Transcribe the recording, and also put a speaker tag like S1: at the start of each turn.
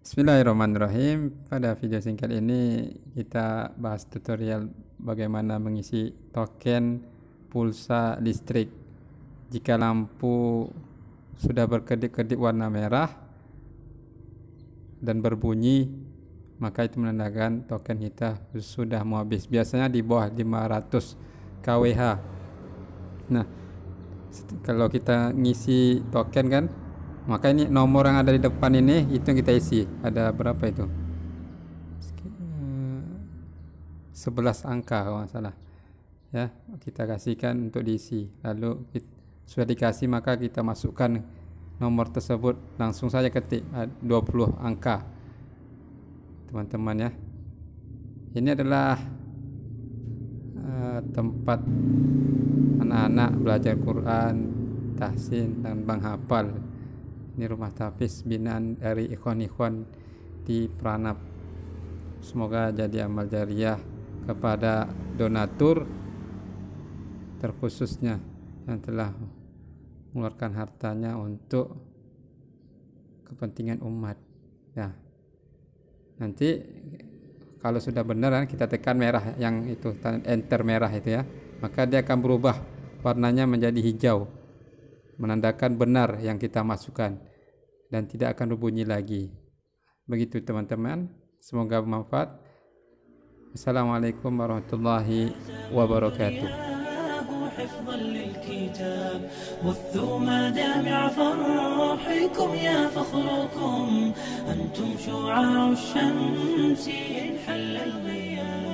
S1: Bismillahirrahmanirrahim. Pada video singkat ini kita bahas tutorial bagaimana mengisi token pulsa listrik. Jika lampu sudah berkedip-kedip warna merah dan berbunyi, maka itu menandakan token kita sudah mau habis. Biasanya di bawah 500 kWh. Nah, kalau kita ngisi token kan maka ini nomor yang ada di depan ini itu yang kita isi ada berapa itu 11 angka kalau nggak salah ya kita kasihkan untuk diisi lalu kita, sudah dikasih maka kita masukkan nomor tersebut langsung saja ketik 20 ah, angka teman-teman ya ini adalah uh, tempat anak-anak belajar Quran tahsin dan bang hafal ini rumah tapis binaan dari ikhwan-ikhwan di Pranap semoga jadi amal jariah kepada donatur terkhususnya yang telah mengeluarkan hartanya untuk kepentingan umat ya nanti kalau sudah benar kita tekan merah yang itu enter merah itu ya maka dia akan berubah warnanya menjadi hijau menandakan benar yang kita masukkan dan tidak akan berbunyi lagi. Begitu teman-teman, semoga bermanfaat. Assalamualaikum warahmatullahi wabarakatuh. حفظا للكتاب يا فخركم أنتم شعاع الشمس إن حل الغياب